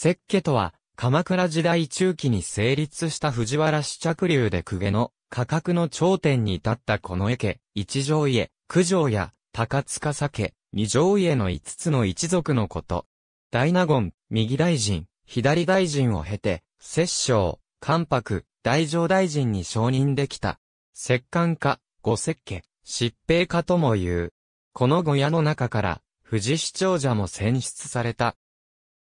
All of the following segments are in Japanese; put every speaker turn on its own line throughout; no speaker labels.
石家とは、鎌倉時代中期に成立した藤原試着流で公家の価格の頂点に立ったこの家、一条家、九条や高塚酒、二条家の五つの一族のこと。大納言、右大臣、左大臣を経て、摂政、関白、大乗大臣に承認できた。石棺家、五石家、疾病家とも言う。この小屋の中から、富士市長者も選出された。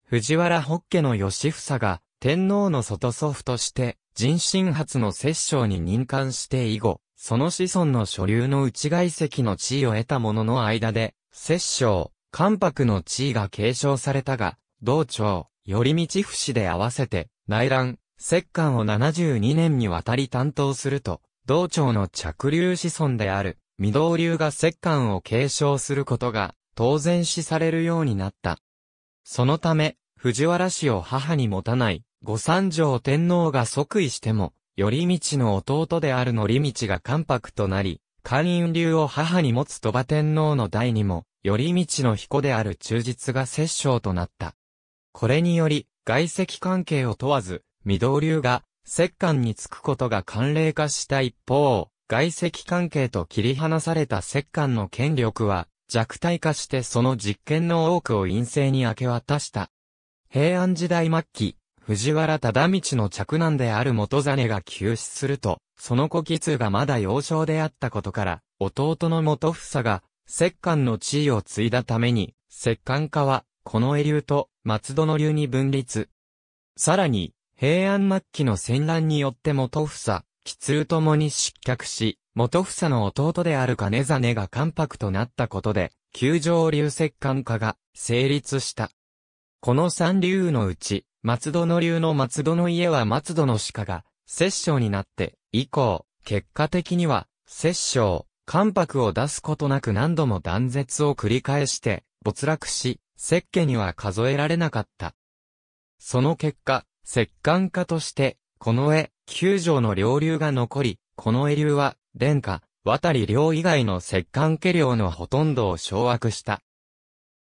藤原北家の義房が、天皇の外祖父として、人心初の摂政に任官して以後、その子孫の所流の内外籍の地位を得た者の間で、摂政、関白の地位が継承されたが、道長、り道伏で合わせて、内乱、摂関を72年にわたり担当すると、道長の着流子孫である、御道流が摂関を継承することが、当然視されるようになった。そのため、藤原氏を母に持たない、御三条天皇が即位しても、頼道の弟であるり道が関白となり、官員流を母に持つ鳥羽天皇の代にも、頼道の彦である忠実が摂政となった。これにより、外籍関係を問わず、御道流が、摂関につくことが慣例化した一方、外籍関係と切り離された摂関の権力は、弱体化してその実験の多くを陰性に明け渡した。平安時代末期、藤原忠道の嫡男である元真が急死すると、その子気通がまだ幼少であったことから、弟の元房が、摂関の地位を継いだために、摂関家は、この江流と松戸の流に分立。さらに、平安末期の戦乱によって元房、気通ともに失脚し、元房の弟である金真が関白となったことで、九条流石管家が成立した。この三流のうち、松戸の流の松戸の家は松戸の鹿が、摂政になって、以降、結果的には、摂政、関白を出すことなく何度も断絶を繰り返して、没落し、石家には数えられなかった。その結果、石管家として、この絵、九条の両流が残り、この絵流は、殿下、渡り領以外の摂関家領のほとんどを掌握した。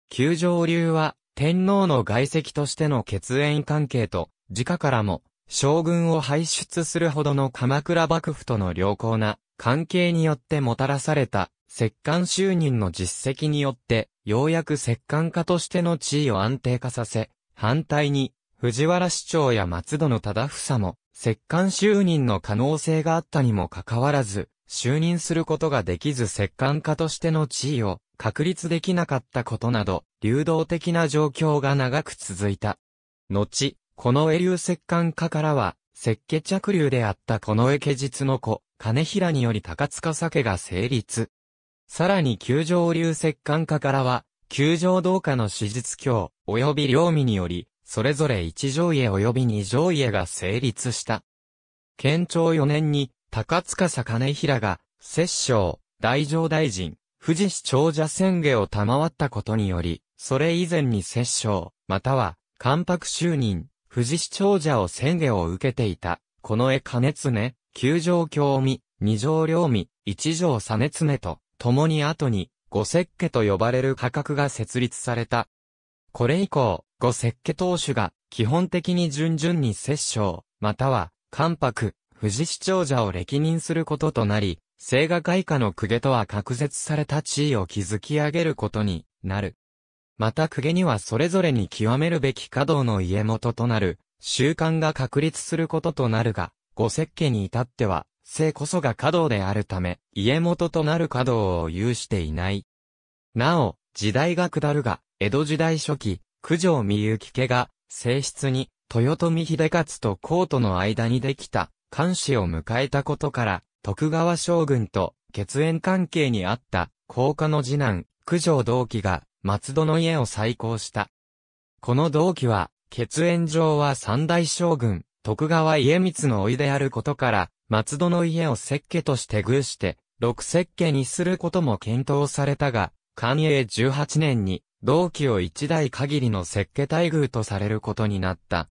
九条流は、天皇の外籍としての血縁関係と、自家からも、将軍を輩出するほどの鎌倉幕府との良好な関係によってもたらされた、摂関就任の実績によって、ようやく摂関家としての地位を安定化させ、反対に、藤原市長や松戸の忠房も、摂関就任の可能性があったにもかかわらず、就任することができず摂関家としての地位を確立できなかったことなど、流動的な状況が長く続いた。後、この江流摂関家からは、石家着流であったこの江家実の子、金平により高塚酒が成立。さらに九条流摂関家からは、九条道家の史実教、及び領民により、それぞれ一条家及び二条家が成立した。県庁4年に、高塚坂根平が、摂政、大乗大臣、富士市長者宣言を賜ったことにより、それ以前に摂政、または、関白就任、富士市長者を宣言を受けていた、この絵金常、九条京美、二条両美、一条実常と、共に後に、五石家と呼ばれる価格が設立された。これ以降、五石家当主が、基本的に順々に摂政、または、関白、富士市長者を歴任することとなり、青瓦外科の公家とは隔絶された地位を築き上げることになる。また公家にはそれぞれに極めるべき稼働の家元となる、習慣が確立することとなるが、五設計に至っては、聖こそが稼働であるため、家元となる稼働を有していない。なお、時代が下るが、江戸時代初期、九条三幸家が、正室に、豊臣秀勝と皇都の間にできた、監視を迎えたことから、徳川将軍と血縁関係にあった高家の次男、九条同期が松戸の家を再興した。この同期は、血縁上は三大将軍、徳川家光の甥であることから、松戸の家を石家として偶して、六石家にすることも検討されたが、寛永18年に、同期を一代限りの石家待遇とされることになった。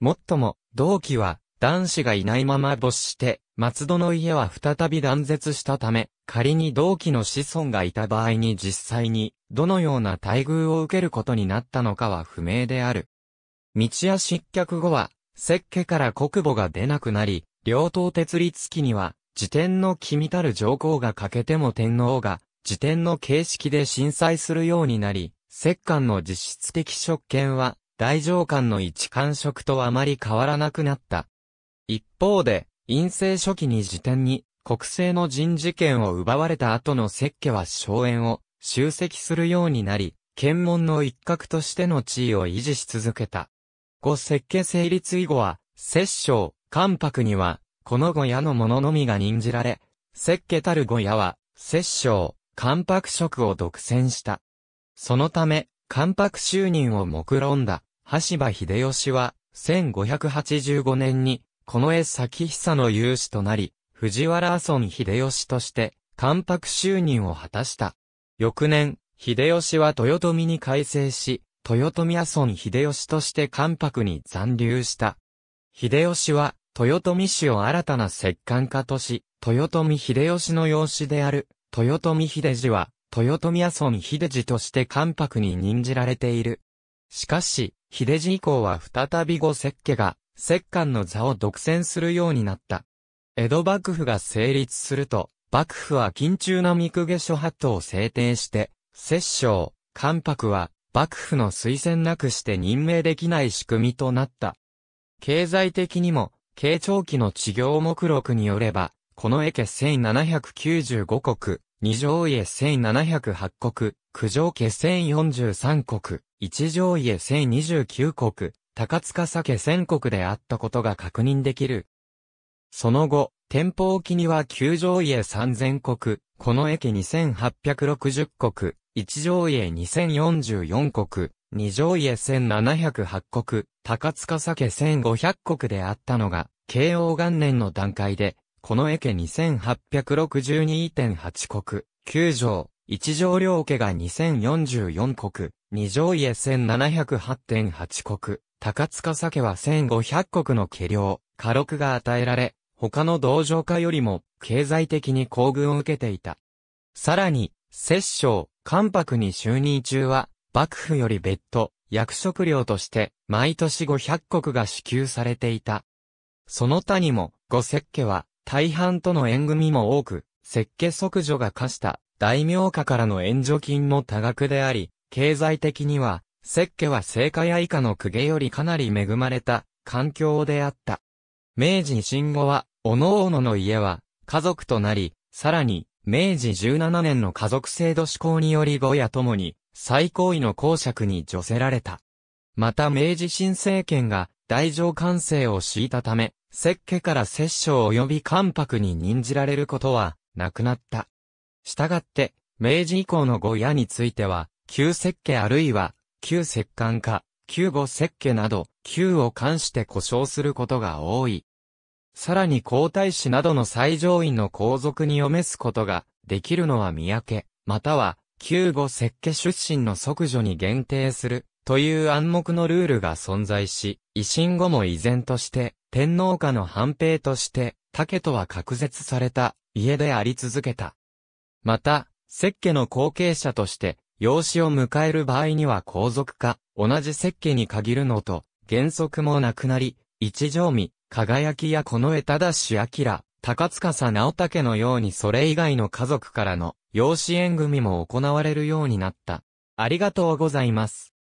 もっとも、同期は、男子がいないまま没して、松戸の家は再び断絶したため、仮に同期の子孫がいた場合に実際に、どのような待遇を受けることになったのかは不明である。道屋失脚後は、石家から国母が出なくなり、両党鉄立期には、自典の君たる上皇が欠けても天皇が、自典の形式で震災するようになり、石官の実質的職権は、大上官の一官職とあまり変わらなくなった。一方で、陰性初期に時点に、国政の人事権を奪われた後の設家は荘園を集積するようになり、検問の一角としての地位を維持し続けた。後設家成立以後は、摂政、関白には、この小屋の者のみが任じられ、石家たる小屋は、摂政、関白職を独占した。そのため、関白就任を目論んだ、橋場秀吉は、1585年に、近衛先久の有志となり、藤原阿秀吉として、関白就任を果たした。翌年、秀吉は豊臣に改正し、豊臣阿孫秀吉として関白に残留した。秀吉は、豊臣氏を新たな摂関家とし、豊臣秀吉の養子である、豊臣秀次は、豊臣阿孫秀次として関白に任じられている。しかし、秀次以降は再び後石家が摂関の座を独占するようになった。江戸幕府が成立すると、幕府は緊中な三公家諸法度を制定して、摂政、関白は、幕府の推薦なくして任命できない仕組みとなった。経済的にも、慶長期の治業目録によれば、この家1795国、二条家1708国、九条家1043国、一条家1029国、高塚酒仙国であったことが確認できる。その後、天保沖には九条家3000国、この駅2860国、一条家2044国、二条家1708国、高塚酒1500国であったのが、慶応元年の段階で、この駅2862.8国、九条、一条両家が2044国、二条家1708.8国、高塚酒は1500国の家量、火力が与えられ、他の同場家よりも経済的に厚遇を受けていた。さらに、摂政、関白に就任中は、幕府より別途、役職料として、毎年500国が支給されていた。その他にも、五石家は、大半との縁組も多く、石家即女が課した、大名家からの援助金も多額であり、経済的には、石家は聖火や以下の公家よりかなり恵まれた環境であった。明治新後は、おのおのの家は家族となり、さらに、明治17年の家族制度施行により母屋ともに、最高位の公爵に除せられた。また明治新政権が大乗官制を敷いたため、石家から摂政及び関白に任じられることはなくなった。したがって、明治以降の御屋については、旧石家あるいは旧石棺家、旧後石家など、旧を冠して故障することが多い。さらに皇太子などの最上位の皇族に読めすことができるのは三宅、または旧後石家出身の即女に限定するという暗黙のルールが存在し、維新後も依然として天皇下の反兵として竹とは隔絶された家であり続けた。また、石家の後継者として養子を迎える場合には皇族か、同じ設計に限るのと、原則もなくなり、一条美、輝きやこの江忠志明、高司直武のようにそれ以外の家族からの養子縁組も行われるようになった。ありがとうございます。